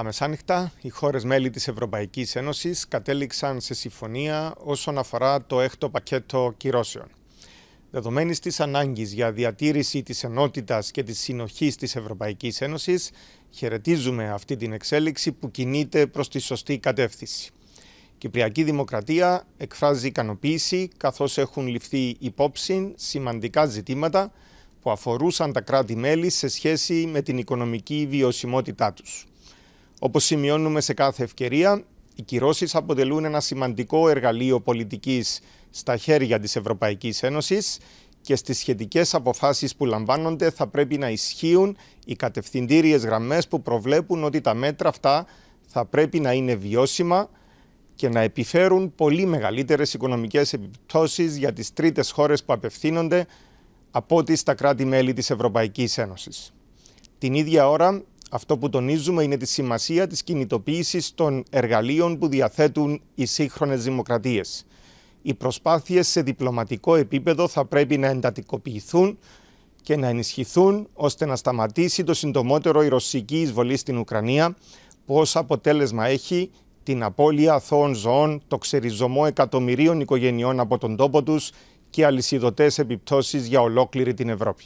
Τα μεσάνυχτα, οι χώρες μέλη της Ευρωπαϊκής Ένωσης κατέληξαν σε συμφωνία όσον αφορά το έκτο πακέτο κυρώσεων. Δεδομένης της ανάγκης για διατήρηση της ενότητας και της συνοχής της Ευρωπαϊκής Ένωσης χαιρετίζουμε αυτή την εξέλιξη που κινείται προς τη σωστή κατεύθυνση. Η Κυπριακή Δημοκρατία εκφράζει ικανοποίηση καθώς έχουν ληφθεί υπόψη σημαντικά ζητήματα που αφορούσαν τα κράτη-μέλη σε σχέση με την οικονομική βιωσιμότητά τους. Όπως σημειώνουμε σε κάθε ευκαιρία, οι κυρώσεις αποτελούν ένα σημαντικό εργαλείο πολιτικής στα χέρια της Ευρωπαϊκής Ένωσης και στις σχετικές αποφάσεις που λαμβάνονται θα πρέπει να ισχύουν οι κατευθυντήριες γραμμές που προβλέπουν ότι τα μέτρα αυτά θα πρέπει να είναι βιώσιμα και να επιφέρουν πολύ μεγαλύτερες οικονομικές επιπτώσεις για τις τρίτες χώρες που απευθύνονται από ό,τι στα κράτη-μέλη της Ευρωπαϊκής Ένωσης. Την ίδια ώρα, αυτό που τονίζουμε είναι τη σημασία της κινητοποίησης των εργαλείων που διαθέτουν οι σύγχρονες δημοκρατίες. Οι προσπάθειες σε διπλωματικό επίπεδο θα πρέπει να εντατικοποιηθούν και να ενισχυθούν ώστε να σταματήσει το συντομότερο η ρωσική εισβολή στην Ουκρανία που ως αποτέλεσμα έχει την απώλεια αθώων ζωών, το ξεριζωμό εκατομμυρίων οικογενειών από τον τόπο τους και αλυσιδωτές επιπτώσεις για ολόκληρη την Ευρώπη.